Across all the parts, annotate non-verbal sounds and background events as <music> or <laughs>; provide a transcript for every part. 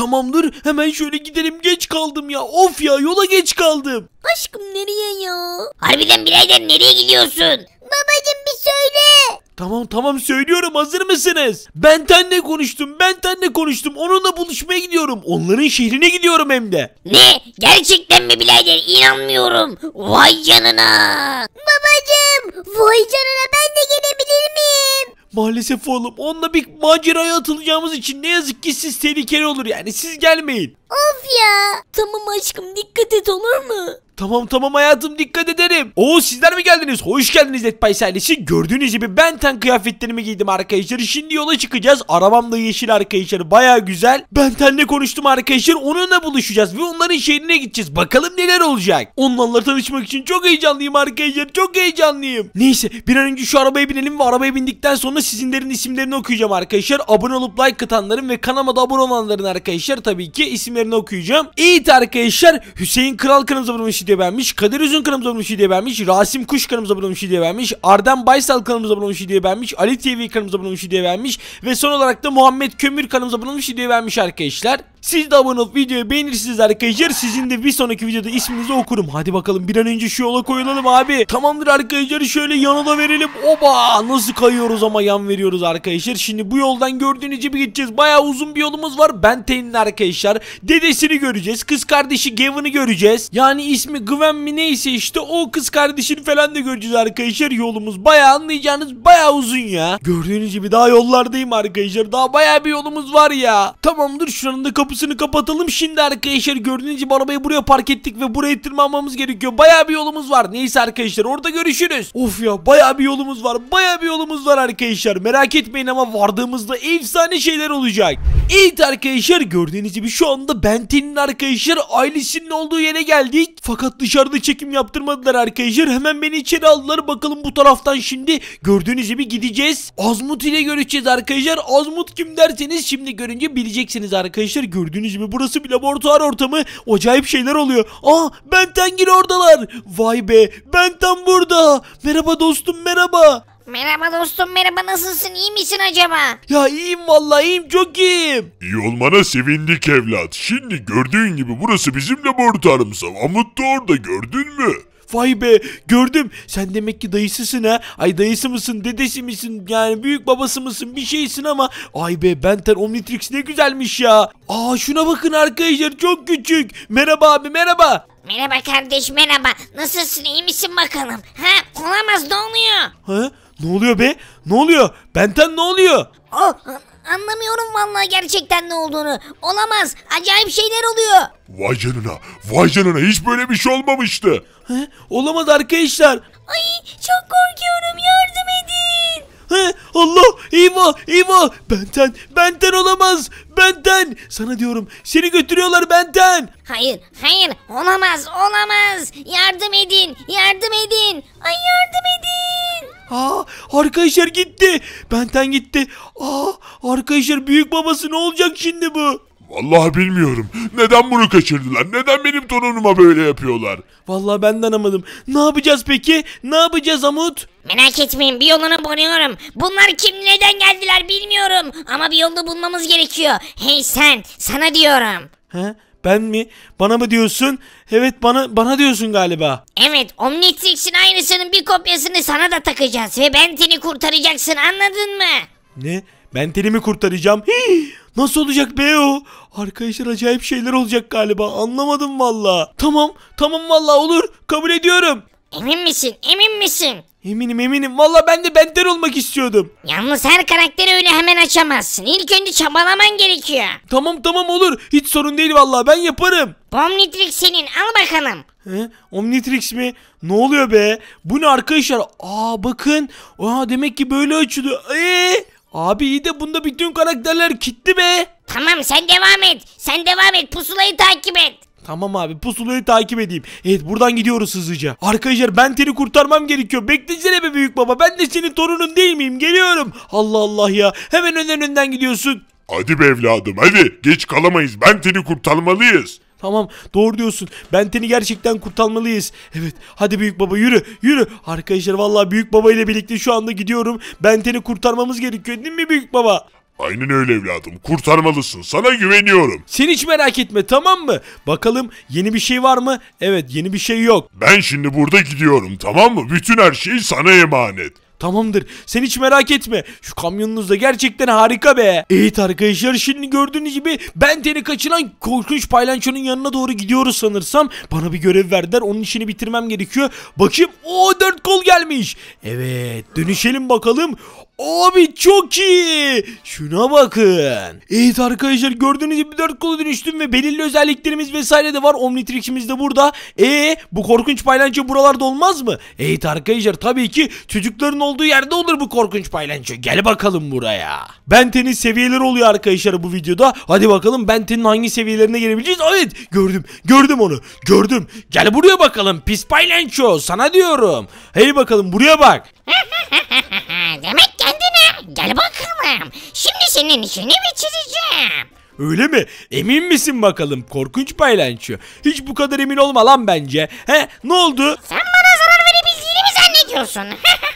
Tamamdır hemen şöyle gidelim geç kaldım ya. Of ya yola geç kaldım. Aşkım nereye ya? Harbiden birader nereye gidiyorsun? Babacım bir söyle. Tamam tamam söylüyorum hazır mısınız? Ben tenle konuştum ben tenle konuştum onunla buluşmaya gidiyorum. Onların şehrine gidiyorum hem de. Ne? Gerçekten mi birader? İnanmıyorum. Vay canına. Babacım vay canına ben de gelebilir miyim? Maalesef oğlum onunla bir maceraya atılacağımız için ne yazık ki siz tehlikeli olur yani siz gelmeyin. Of ya. Tamam aşkım dikkat et olur mu? Tamam tamam hayatım dikkat ederim. Oo sizler mi geldiniz? Hoş geldiniz Netpice ailesi. Gördüğünüz gibi ben ten kıyafetlerimi giydim arkadaşlar. Şimdi yola çıkacağız. Arabam da yeşil arkadaşlar. Baya güzel. Ben tenle konuştum arkadaşlar. Onunla buluşacağız ve onların şehrine gideceğiz. Bakalım neler olacak. Onlarla tanışmak için çok heyecanlıyım arkadaşlar. Çok heyecanlıyım. Neyse bir an önce şu arabaya binelim ve arabaya bindikten sonra sizinlerin isimlerini okuyacağım arkadaşlar. Abone olup like atanların ve kanalıma da abone olanların arkadaşlar tabii ki isimlerini okuyacağım. İyi arkadaşlar Hüseyin Kral kanalımıza abone diye beğenmiş. Kadir Üzün kanalımıza abone olmuş diye beğenmiş. Rasim Kuş kanalımıza abone olmuş diye beğenmiş. Arden Baysal kanalımıza abone olmuş diye beğenmiş. Ali TV kanalımıza abone olmuş diye beğenmiş. Ve son olarak da Muhammed Kömür kanalımıza abone olmuş diye beğenmiş arkadaşlar. Siz de abone olup videoyu beğenirsiniz arkadaşlar. Sizin de bir sonraki videoda isminizi okurum. Hadi bakalım bir an önce şu yola koyulalım abi. Tamamdır arkadaşlar şöyle yana da verelim. Oba nasıl kayıyoruz ama yan veriyoruz arkadaşlar. Şimdi bu yoldan gördüğünüz gibi gideceğiz. Baya uzun bir yolumuz var. Ben Tane'in arkadaşlar. Dedesini göreceğiz. Kız kardeşi Gavin'i göreceğiz. Yani ismi Gwen mi neyse işte o kız kardeşini falan da göreceğiz arkadaşlar. Yolumuz baya anlayacağınız baya uzun ya. Gördüğünüz gibi daha yollardayım arkadaşlar. Daha baya bir yolumuz var ya. Tamamdır şuranın da kapı kapısını kapatalım. Şimdi arkadaşlar gördüğünüz arabayı buraya park ettik ve buraya tırmanmamız gerekiyor. Baya bir yolumuz var. Neyse arkadaşlar orada görüşürüz. Of ya baya bir yolumuz var. Baya bir yolumuz var arkadaşlar. Merak etmeyin ama vardığımızda efsane şeyler olacak. Evet arkadaşlar gördüğünüz gibi şu anda Bentin'in arkadaşlar ailesinin olduğu yere geldik. Fakat dışarıda çekim yaptırmadılar arkadaşlar. Hemen beni içeri aldılar. Bakalım bu taraftan şimdi gördüğünüz gibi gideceğiz. Azmut ile görüşeceğiz arkadaşlar. Azmut kim derseniz şimdi görünce bileceksiniz arkadaşlar. Gör Gördüğünüz gibi burası bir laboratuvar ortamı. Acayip şeyler oluyor. Aa Benten gir oradalar. Vay be Benten burada. Merhaba dostum merhaba. Merhaba dostum merhaba nasılsın iyi misin acaba? Ya iyiyim vallahi iyiyim çok iyiyim. İyi olmana sevindik evlat. Şimdi gördüğün gibi burası bizim laboratuvarımız ama mutlu orada gördün mü? Vay be gördüm sen demek ki dayısısın ha. Ay dayısı mısın dedesi misin yani büyük babası mısın bir şeysin ama. Ay be Benten Omnitrix ne güzelmiş ya. Aa şuna bakın arkadaşlar çok küçük. Merhaba abi merhaba. Merhaba kardeş merhaba. Nasılsın iyi misin bakalım? Ha olamaz ne oluyor? Ha ne oluyor be? Ne oluyor? Benten ne oluyor? Oh, Anlamıyorum vallahi gerçekten ne olduğunu. Olamaz. Acayip şeyler oluyor. Vay canına. Vay canına. Hiç böyle bir şey olmamıştı. He? Olamaz arkadaşlar. Ay çok korkuyorum yardım edin. Allah eyvah eyvah benden benden olamaz benden sana diyorum seni götürüyorlar benden. Hayır hayır olamaz olamaz yardım edin yardım edin ay yardım edin. Aa arkadaşlar gitti benden gitti. Aa arkadaşlar büyük babası ne olacak şimdi bu? Vallahi bilmiyorum. Neden bunu kaçırdılar? Neden benim torunuma böyle yapıyorlar? Vallahi ben de anlamadım. Ne yapacağız peki? Ne yapacağız Amut? Merak etmeyin bir yolunu buluyorum. Bunlar kim neden geldiler bilmiyorum. Ama bir yolunu bulmamız gerekiyor. Hey sen sana diyorum. He? Ben mi? Bana mı diyorsun? Evet bana bana diyorsun galiba. Evet Omnitrix'in aynısının bir kopyasını sana da takacağız. Ve Bentin'i kurtaracaksın anladın mı? Ne? Bentini mi kurtaracağım. Hii! Nasıl olacak be o? Arkadaşlar acayip şeyler olacak galiba. Anlamadım valla. Tamam tamam valla olur. Kabul ediyorum. Emin misin? Emin misin? Eminim eminim. Valla ben de benden olmak istiyordum. Yalnız her karakteri öyle hemen açamazsın. İlk önce çabalaman gerekiyor. Tamam tamam olur. Hiç sorun değil valla ben yaparım. Omnitrix senin al bakalım. He? Omnitrix mi? Ne oluyor be? Bu ne arkadaşlar? Aa bakın. Aa demek ki böyle açılıyor. Eee Abi iyi de bunda bütün karakterler kilitli be. Tamam sen devam et. Sen devam et. Pusulayı takip et. Tamam abi pusulayı takip edeyim. Evet buradan gidiyoruz hızlıca. Arkadaşlar ben seni kurtarmam gerekiyor. Beklesene be büyük baba. Ben de senin torunun değil miyim? Geliyorum. Allah Allah ya. Hemen önden önden gidiyorsun. Hadi be evladım hadi. Geç kalamayız. Ben seni kurtarmalıyız. Tamam doğru diyorsun. Benteni gerçekten kurtarmalıyız. Evet hadi büyük baba yürü yürü. Arkadaşlar vallahi büyük baba ile birlikte şu anda gidiyorum. Benteni kurtarmamız gerekiyor değil mi büyük baba? Aynen öyle evladım. Kurtarmalısın. Sana güveniyorum. Sen hiç merak etme tamam mı? Bakalım yeni bir şey var mı? Evet yeni bir şey yok. Ben şimdi burada gidiyorum tamam mı? Bütün her şey sana emanet. Tamamdır sen hiç merak etme. Şu kamyonunuz da gerçekten harika be. Evet arkadaşlar şimdi gördüğünüz gibi ben Benten'i kaçıran korkunç paylançonun yanına doğru gidiyoruz sanırsam. Bana bir görev verdiler onun işini bitirmem gerekiyor. Bakayım o dört kol gelmiş. Evet dönüşelim bakalım. Abi çok iyi. Şuna bakın. Evet arkadaşlar gördüğünüz gibi dört kola dönüştüm ve belirli özelliklerimiz vesaire de var. Omnitrix'imiz de burada. E bu korkunç paylanço buralarda olmaz mı? Evet arkadaşlar tabii ki çocukların olduğu yerde olur bu korkunç paylanço. Gel bakalım buraya. Benten'in seviyeleri oluyor arkadaşlar bu videoda. Hadi bakalım Benten'in hangi seviyelerine gelebileceğiz? Evet gördüm. Gördüm onu. Gördüm. Gel buraya bakalım pis paylanço. Sana diyorum. Hey bakalım buraya bak. <laughs> Demek kendine. Gel bakalım. Şimdi senin işini bitireceğim. Öyle mi? Emin misin bakalım? Korkunç paylançıyor. Hiç bu kadar emin olma lan bence. He? Ne oldu? Sen bana zarar verebildiğini mi zannediyorsun? <laughs>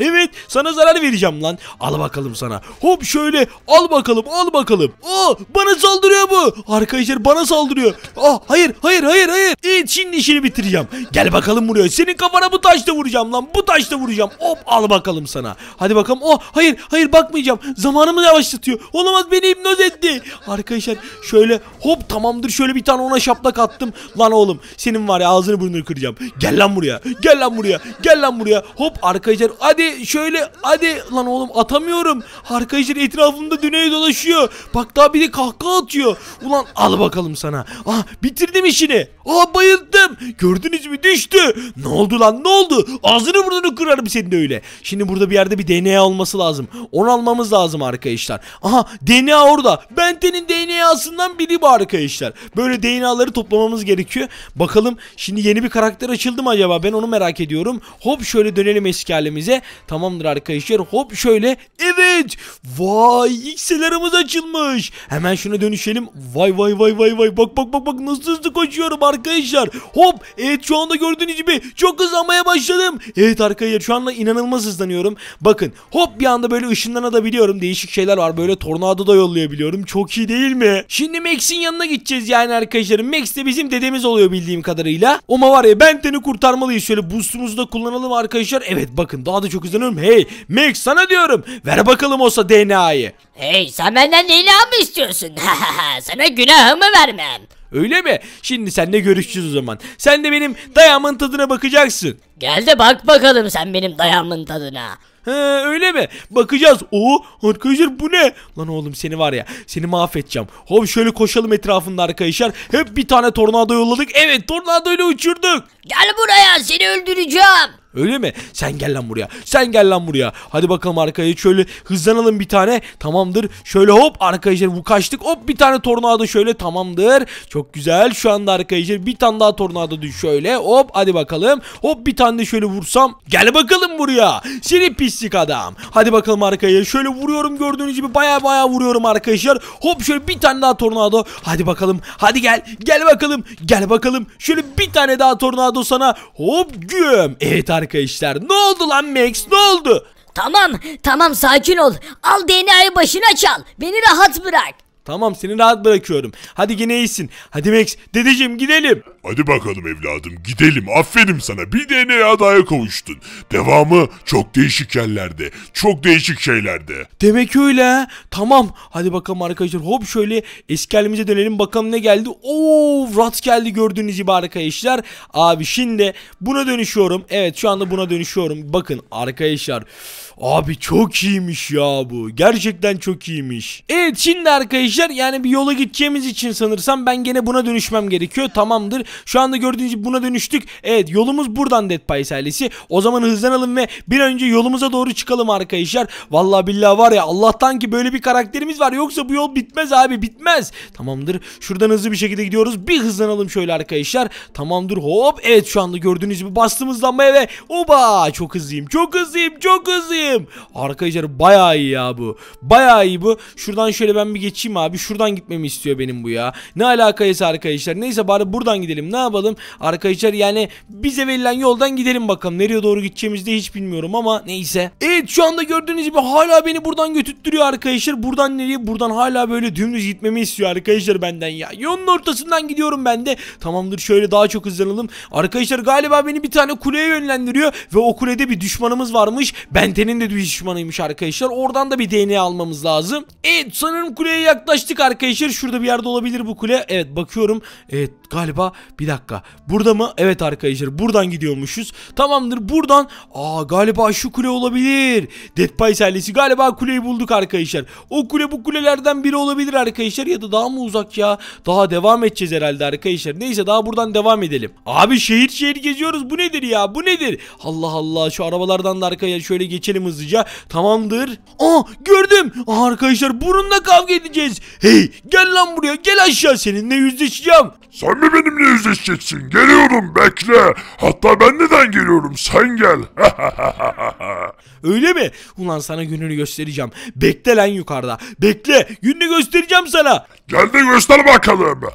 Evet sana zarar vereceğim lan. Al bakalım sana. Hop şöyle al bakalım al bakalım. Aa bana saldırıyor bu. Arkadaşlar bana saldırıyor. Ah hayır hayır hayır hayır. Evet şimdi işini bitireceğim. Gel bakalım buraya. Senin kafana bu taşla vuracağım lan. Bu taşla vuracağım. Hop al bakalım sana. Hadi bakalım. Oh hayır hayır bakmayacağım. Zamanımı yavaşlatıyor. Olamaz beni hipnoz etti. Arkadaşlar şöyle hop tamamdır. Şöyle bir tane ona şaplak attım. Lan oğlum senin var ya ağzını burnunu kıracağım. Gel lan buraya. Gel lan buraya. Gel lan buraya. Hop arkadaşlar hadi Hadi şöyle hadi lan oğlum atamıyorum. Arkadaşlar etrafımda döneye dolaşıyor. Bak daha bir de kahkaha atıyor. Ulan al bakalım sana. Ah bitirdim işini. Ah bayıldım. Gördünüz mü düştü. Ne oldu lan ne oldu? Ağzını burnunu kırarım senin öyle. Şimdi burada bir yerde bir DNA olması lazım. Onu almamız lazım arkadaşlar. Aha DNA orada. Bente'nin DNA'sından biri bu arkadaşlar. Böyle DNA'ları toplamamız gerekiyor. Bakalım şimdi yeni bir karakter açıldı mı acaba? Ben onu merak ediyorum. Hop şöyle dönelim eski halimize. Tamamdır arkadaşlar hop şöyle evet vay yükselerimiz açılmış. Hemen şuna dönüşelim vay vay vay vay vay bak bak bak bak nasıl hızlı koşuyorum arkadaşlar. Hop evet şu anda gördüğünüz gibi çok hızlanmaya başladım. Evet arkadaşlar şu anda inanılmaz hızlanıyorum. Bakın hop bir anda böyle ışınlanabiliyorum değişik şeyler var böyle tornado da yollayabiliyorum çok iyi değil mi? Şimdi Max'in yanına gideceğiz yani arkadaşlar Max de bizim dedemiz oluyor bildiğim kadarıyla. ama var ya ben seni kurtarmalıyız şöyle boostumuzu da kullanalım arkadaşlar. Evet bakın daha da çok kuzenim hey Max sana diyorum ver bakalım olsa DNA'yı. Hey sen benden DNA mı istiyorsun? <laughs> Sana günahımı vermem. Öyle mi? Şimdi seninle görüşeceğiz o zaman. Sen de benim dayamın tadına bakacaksın. Gel de bak bakalım sen benim dayamın tadına. Ha, öyle mi? Bakacağız. Oo arkadaşlar bu ne? Lan oğlum seni var ya seni mahvedeceğim. Hop şöyle koşalım etrafında arkadaşlar. Hep bir tane tornado yolladık. Evet tornadoyla uçurduk. Gel buraya seni öldüreceğim. Öyle mi? Sen gel lan buraya. Sen gel lan buraya. Hadi bakalım arkaya şöyle hızlanalım bir tane. Tamamdır. Şöyle hop arkadaşlar bu kaçtık. Hop bir tane tornado şöyle tamamdır. Çok güzel. Şu anda arkadaşlar bir tane daha tornado düş şöyle. Hop hadi bakalım. Hop bir tane de şöyle vursam. Gel bakalım buraya. Seni pislik adam. Hadi bakalım arkaya. Şöyle vuruyorum gördüğünüz gibi baya baya vuruyorum arkadaşlar. Hop şöyle bir tane daha tornado. Hadi bakalım. Hadi gel. Gel bakalım. Gel bakalım. Şöyle bir tane daha tornado sana. Hop güm. Evet arkadaşlar arkadaşlar. Ne oldu lan Max ne oldu? Tamam tamam sakin ol. Al DNA'yı başına çal. Beni rahat bırak. Tamam seni rahat bırakıyorum. Hadi gene iyisin. Hadi Max dedeciğim gidelim. Hadi bakalım evladım gidelim. Aferin sana bir DNA daha kavuştun. Devamı çok değişik yerlerde. Çok değişik şeylerde. Demek öyle ha. Tamam. Hadi bakalım arkadaşlar hop şöyle eski halimize dönelim bakalım ne geldi. Oo rat geldi gördüğünüz gibi arkadaşlar. Abi şimdi buna dönüşüyorum. Evet şu anda buna dönüşüyorum. Bakın arkadaşlar. Üf. Abi çok iyiymiş ya bu. Gerçekten çok iyiymiş. Evet şimdi arkadaşlar yani bir yola gideceğimiz için sanırsam ben gene buna dönüşmem gerekiyor. Tamamdır. Şu anda gördüğünüz gibi buna dönüştük. Evet yolumuz buradan Dead Pies ailesi. O zaman hızlanalım ve bir önce yolumuza doğru çıkalım arkadaşlar. Vallahi billahi var ya Allah'tan ki böyle bir karakterimiz var. Yoksa bu yol bitmez abi bitmez. Tamamdır. Şuradan hızlı bir şekilde gidiyoruz. Bir hızlanalım şöyle arkadaşlar. Tamamdır hop. Evet şu anda gördüğünüz gibi bastığımız lambaya ve oba çok hızlıyım çok hızlıyım çok hızlıyım. Buradayım. Arkadaşlar bayağı iyi ya bu. Bayağı iyi bu. Şuradan şöyle ben bir geçeyim abi. Şuradan gitmemi istiyor benim bu ya. Ne alakaysa arkadaşlar. Neyse bari buradan gidelim. Ne yapalım? Arkadaşlar yani bize verilen yoldan gidelim bakalım. Nereye doğru gideceğimizi de hiç bilmiyorum ama neyse. Evet şu anda gördüğünüz gibi hala beni buradan götürtüyor arkadaşlar. Buradan nereye? Buradan hala böyle dümdüz gitmemi istiyor arkadaşlar benden ya. Yolun ortasından gidiyorum ben de. Tamamdır şöyle daha çok hızlanalım. Arkadaşlar galiba beni bir tane kuleye yönlendiriyor ve o kulede bir düşmanımız varmış. Benten'in Kulenin de düşmanıymış arkadaşlar. Oradan da bir DNA almamız lazım. Evet sanırım kuleye yaklaştık arkadaşlar. Şurada bir yerde olabilir bu kule. Evet bakıyorum. Evet galiba bir dakika. Burada mı? Evet arkadaşlar buradan gidiyormuşuz. Tamamdır buradan. Aa galiba şu kule olabilir. Dead Pies galiba kuleyi bulduk arkadaşlar. O kule bu kulelerden biri olabilir arkadaşlar. Ya da daha mı uzak ya? Daha devam edeceğiz herhalde arkadaşlar. Neyse daha buradan devam edelim. Abi şehir şehir geziyoruz. Bu nedir ya? Bu nedir? Allah Allah şu arabalardan da arkaya şöyle geçelim hızlıca. Tamamdır. Aa gördüm. Aa, arkadaşlar burunla kavga edeceğiz. Hey gel lan buraya gel aşağı seninle yüzleşeceğim. Sen mi benimle yüzleşeceksin? Geliyorum bekle. Hatta ben neden geliyorum? Sen gel. <laughs> Öyle mi? Ulan sana gününü göstereceğim. Bekle lan yukarıda. Bekle. Gününü göstereceğim sana. Gel de göster bakalım. <laughs>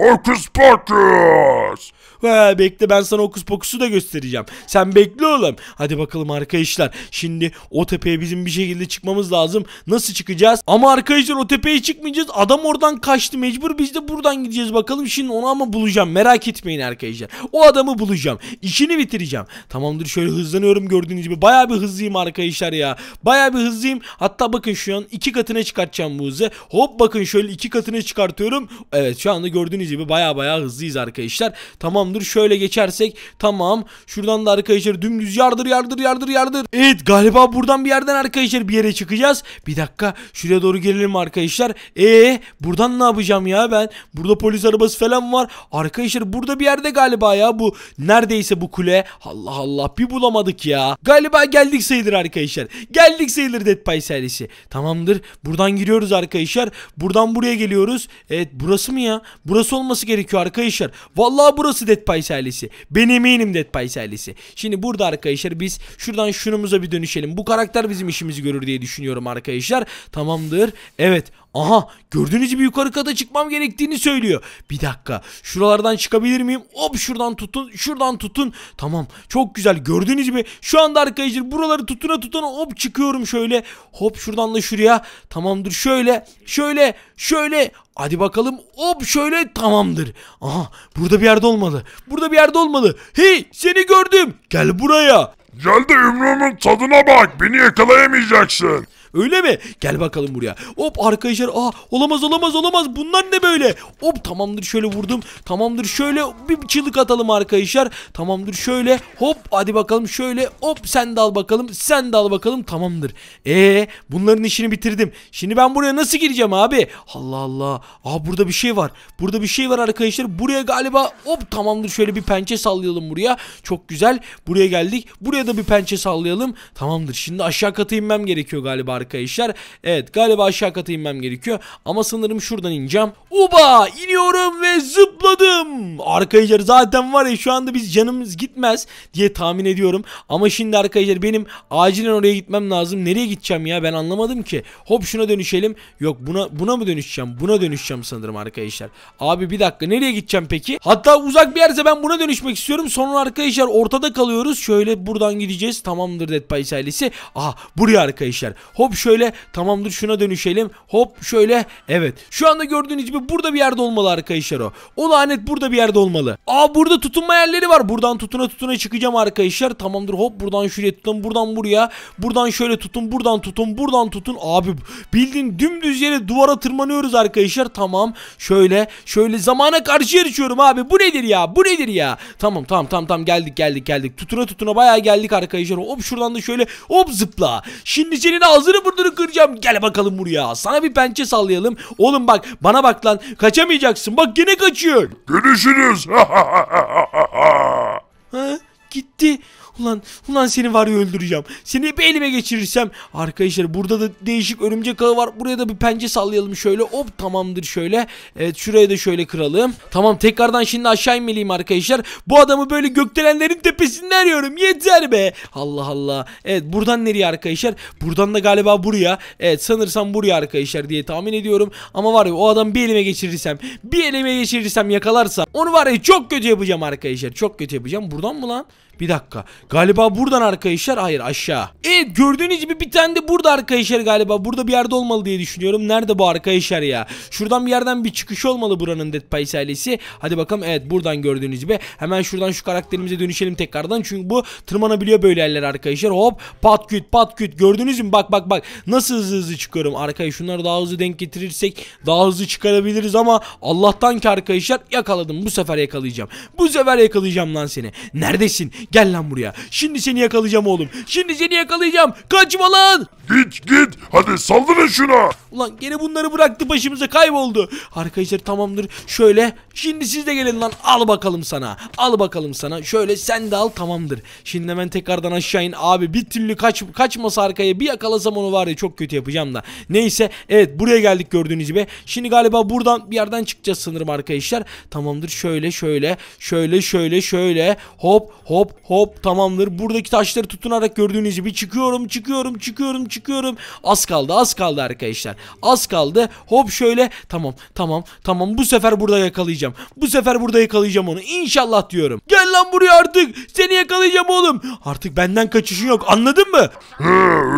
Orkus pokus. Ha, bekle ben sana okus pokusu da göstereceğim. Sen bekle oğlum. Hadi bakalım arkadaşlar. Şimdi şimdi. O tepeye bizim bir şekilde çıkmamız lazım. Nasıl çıkacağız? Ama arkadaşlar o tepeye çıkmayacağız. Adam oradan kaçtı mecbur. Biz de buradan gideceğiz bakalım. Şimdi onu ama bulacağım. Merak etmeyin arkadaşlar. O adamı bulacağım. İşini bitireceğim. Tamamdır şöyle hızlanıyorum gördüğünüz gibi. Baya bir hızlıyım arkadaşlar ya. Baya bir hızlıyım. Hatta bakın şu an iki katına çıkartacağım bu hızı. Hop bakın şöyle iki katına çıkartıyorum. Evet şu anda gördüğünüz gibi baya baya hızlıyız arkadaşlar. Tamamdır şöyle geçersek. Tamam. Şuradan da arkadaşlar dümdüz yardır yardır yardır yardır. Evet galiba Galiba buradan bir yerden arkadaşlar bir yere çıkacağız. Bir dakika şuraya doğru gelelim arkadaşlar. Ee buradan ne yapacağım ya ben? Burada polis arabası falan var. Arkadaşlar burada bir yerde galiba ya bu neredeyse bu kule. Allah Allah bir bulamadık ya. Galiba geldik sayılır arkadaşlar. Geldik sayılır Dead Pie serisi. Tamamdır. Buradan giriyoruz arkadaşlar. Buradan buraya geliyoruz. Evet burası mı ya? Burası olması gerekiyor arkadaşlar. Vallahi burası Dead Pie serisi. Ben eminim Dead Pie serisi. Şimdi burada arkadaşlar biz şuradan şunumuza bir dönüş yerleşelim. Bu karakter bizim işimizi görür diye düşünüyorum arkadaşlar. Tamamdır. Evet. Aha gördüğünüz gibi yukarı kata çıkmam gerektiğini söylüyor. Bir dakika şuralardan çıkabilir miyim? Hop şuradan tutun şuradan tutun. Tamam çok güzel gördüğünüz gibi şu anda arkadaşlar buraları tutuna tutuna hop çıkıyorum şöyle. Hop şuradan da şuraya tamamdır şöyle şöyle şöyle Hadi bakalım hop şöyle tamamdır. Aha burada bir yerde olmalı. Burada bir yerde olmalı. Hey seni gördüm. Gel buraya. Gel de Ümran'ın tadına bak beni yakalayamayacaksın. Öyle mi? Gel bakalım buraya. Hop arkadaşlar. Aa olamaz olamaz olamaz. Bunlar ne böyle? Hop tamamdır şöyle vurdum. Tamamdır şöyle bir çığlık atalım arkadaşlar. Tamamdır şöyle. Hop hadi bakalım şöyle. Hop sen de al bakalım. Sen de al bakalım. Tamamdır. Ee bunların işini bitirdim. Şimdi ben buraya nasıl gireceğim abi? Allah Allah. Aa burada bir şey var. Burada bir şey var arkadaşlar. Buraya galiba hop tamamdır şöyle bir pençe sallayalım buraya. Çok güzel. Buraya geldik. Buraya da bir pençe sallayalım. Tamamdır. Şimdi aşağı kata inmem gerekiyor galiba arkadaşlar. Evet galiba aşağı kata inmem gerekiyor. Ama sanırım şuradan ineceğim. Uba iniyorum ve zıpladım. Arkadaşlar zaten var ya şu anda biz canımız gitmez diye tahmin ediyorum. Ama şimdi arkadaşlar benim acilen oraya gitmem lazım. Nereye gideceğim ya ben anlamadım ki. Hop şuna dönüşelim. Yok buna buna mı dönüşeceğim? Buna dönüşeceğim sanırım arkadaşlar. Abi bir dakika nereye gideceğim peki? Hatta uzak bir yerse ben buna dönüşmek istiyorum. Sonra arkadaşlar ortada kalıyoruz. Şöyle buradan gideceğiz. Tamamdır Dead Pies ailesi. Aha buraya arkadaşlar. Hop hop şöyle tamamdır şuna dönüşelim hop şöyle evet şu anda gördüğünüz gibi burada bir yerde olmalı arkadaşlar o. O lanet burada bir yerde olmalı. Aa burada tutunma yerleri var buradan tutuna tutuna çıkacağım arkadaşlar tamamdır hop buradan şuraya tutun buradan buraya buradan şöyle tutun buradan tutun buradan tutun abi bildiğin dümdüz yere duvara tırmanıyoruz arkadaşlar tamam şöyle şöyle zamana karşı yarışıyorum abi bu nedir ya bu nedir ya tamam tamam tamam tamam geldik geldik geldik tutuna tutuna baya geldik arkadaşlar hop şuradan da şöyle hop zıpla şimdi senin ağzını Burdunu kıracağım. Gel bakalım buraya. Sana bir pençe sallayalım. Oğlum bak bana bak lan. Kaçamayacaksın. Bak gene kaçıyor. Görüşürüz. <laughs> ha, gitti. Ulan ulan seni var ya öldüreceğim. Seni bir elime geçirirsem. Arkadaşlar burada da değişik örümcek ağı var. Buraya da bir pençe sallayalım şöyle. Hop tamamdır şöyle. Evet şuraya da şöyle kıralım. Tamam tekrardan şimdi aşağı inmeliyim arkadaşlar. Bu adamı böyle gökdelenlerin tepesinde arıyorum. Yeter be. Allah Allah. Evet buradan nereye arkadaşlar? Buradan da galiba buraya. Evet sanırsam buraya arkadaşlar diye tahmin ediyorum. Ama var ya o adam bir elime geçirirsem. Bir elime geçirirsem yakalarsa. Onu var ya çok kötü yapacağım arkadaşlar. Çok kötü yapacağım. Buradan mı lan? Bir dakika. Galiba buradan arkadaşlar. Hayır aşağı. Evet gördüğünüz gibi bir tane de burada arkadaşlar galiba. Burada bir yerde olmalı diye düşünüyorum. Nerede bu arkadaşlar ya? Şuradan bir yerden bir çıkış olmalı buranın Dead Pies ailesi. Hadi bakalım evet buradan gördüğünüz gibi. Hemen şuradan şu karakterimize dönüşelim tekrardan. Çünkü bu tırmanabiliyor böyle yerler arkadaşlar. Hop pat küt pat küt. Gördünüz mü? Bak bak bak. Nasıl hızlı hızlı çıkıyorum. Arkaya şunları daha hızlı denk getirirsek daha hızlı çıkarabiliriz ama Allah'tan ki arkadaşlar yakaladım. Bu sefer yakalayacağım. Bu sefer yakalayacağım lan seni. Neredesin? Gel lan buraya. Şimdi seni yakalayacağım oğlum. Şimdi seni yakalayacağım. Kaçma lan. Git git. Hadi saldırın şuna. Ulan gene bunları bıraktı başımıza kayboldu. Arkadaşlar tamamdır. Şöyle şimdi siz de gelin lan. Al bakalım sana. Al bakalım sana. Şöyle sen de al tamamdır. Şimdi hemen tekrardan aşağı in. Abi bir türlü kaç, kaçmasa arkaya bir yakalasam onu var ya çok kötü yapacağım da. Neyse evet buraya geldik gördüğünüz gibi. Şimdi galiba buradan bir yerden çıkacağız sanırım arkadaşlar. Tamamdır şöyle şöyle şöyle şöyle şöyle hop hop Hop hop tamamdır. Buradaki taşları tutunarak gördüğünüz gibi çıkıyorum çıkıyorum çıkıyorum çıkıyorum. Az kaldı az kaldı arkadaşlar. Az kaldı. Hop şöyle tamam tamam tamam bu sefer burada yakalayacağım. Bu sefer burada yakalayacağım onu. İnşallah diyorum. Gel lan buraya artık. Seni yakalayacağım oğlum. Artık benden kaçışın yok anladın mı? He,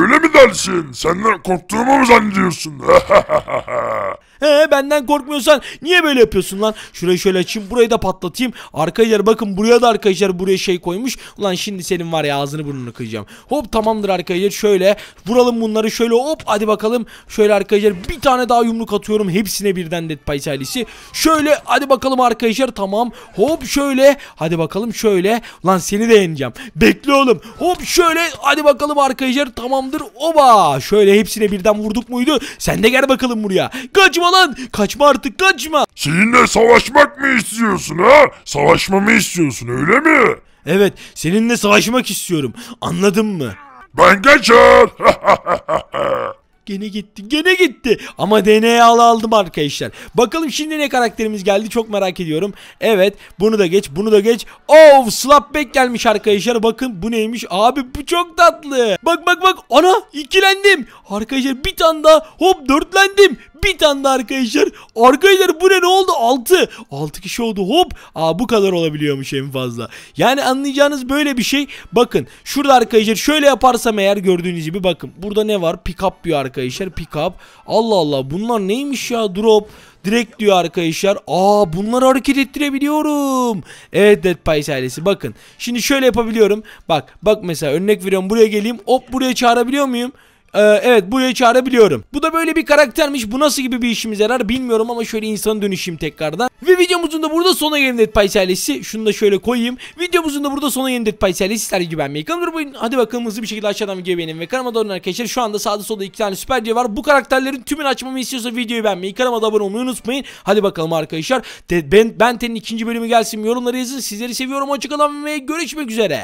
öyle mi dersin? Senden korktuğumu mu zannediyorsun? <laughs> He benden korkmuyorsan niye böyle yapıyorsun lan? Şurayı şöyle açayım burayı da patlatayım. Arkadaşlar bakın buraya da arkadaşlar buraya şey koymuş. Ulan şimdi senin var ya ağzını burnunu kıyacağım. Hop tamamdır arkadaşlar şöyle vuralım bunları şöyle hop hadi bakalım. Şöyle arkadaşlar bir tane daha yumruk atıyorum hepsine birden Dead Pies ailesi. Şöyle hadi bakalım arkadaşlar tamam. Hop şöyle hadi bakalım şöyle. Ulan seni de yeneceğim. Bekle oğlum. Hop şöyle hadi bakalım arkadaşlar tamamdır. Oba şöyle hepsine birden vurduk muydu? Sen de gel bakalım buraya. Kaçma kaçma lan. Kaçma artık kaçma. Seninle savaşmak mı istiyorsun ha? Savaşmamı istiyorsun öyle mi? Evet seninle savaşmak istiyorum. Anladın mı? Ben kaçar. <laughs> Gene gitti. Gene gitti. Ama DNA'lı aldım arkadaşlar. Bakalım şimdi ne karakterimiz geldi çok merak ediyorum. Evet bunu da geç bunu da geç. Of oh, Slapback gelmiş arkadaşlar. Bakın bu neymiş? Abi bu çok tatlı. Bak bak bak. Ana ikilendim. Arkadaşlar bir tane daha hop dörtlendim. Bir tane daha arkadaşlar. Arkadaşlar bu ne ne oldu? 6. 6 kişi oldu hop. Aa bu kadar olabiliyormuş en fazla. Yani anlayacağınız böyle bir şey. Bakın şurada arkadaşlar şöyle yaparsam eğer gördüğünüz gibi bakın. Burada ne var? Pickup diyor arkadaşlar. pickup, Allah Allah bunlar neymiş ya? Drop. Direkt diyor arkadaşlar. Aa bunları hareket ettirebiliyorum. Evet Dead Pies ailesi bakın. Şimdi şöyle yapabiliyorum. Bak bak mesela örnek veriyorum buraya geleyim. Hop buraya çağırabiliyor muyum? Ee, evet buraya çağırabiliyorum. Bu da böyle bir karaktermiş. Bu nasıl gibi bir işimize yarar bilmiyorum ama şöyle insan dönüşeyim tekrardan. Ve videomuzun da burada sona gelin Netpay serisi. Şunu da şöyle koyayım. Videomuzun da burada sona gelin Netpay serisi. Sizler gibi ben Mekan'dır. Bugün hadi bakalım hızlı bir şekilde aşağıdan videoyu beğenin ve kanalıma da arkadaşlar. Şu anda sağda solda iki tane süper diye var. Bu karakterlerin tümünü açmamı istiyorsa videoyu beğenmeyi, kanalıma da abone olmayı unutmayın. Hadi bakalım arkadaşlar. Ben ben tenin ikinci bölümü gelsin. Yorumları yazın. Sizleri seviyorum. Hoşçakalın ve görüşmek üzere.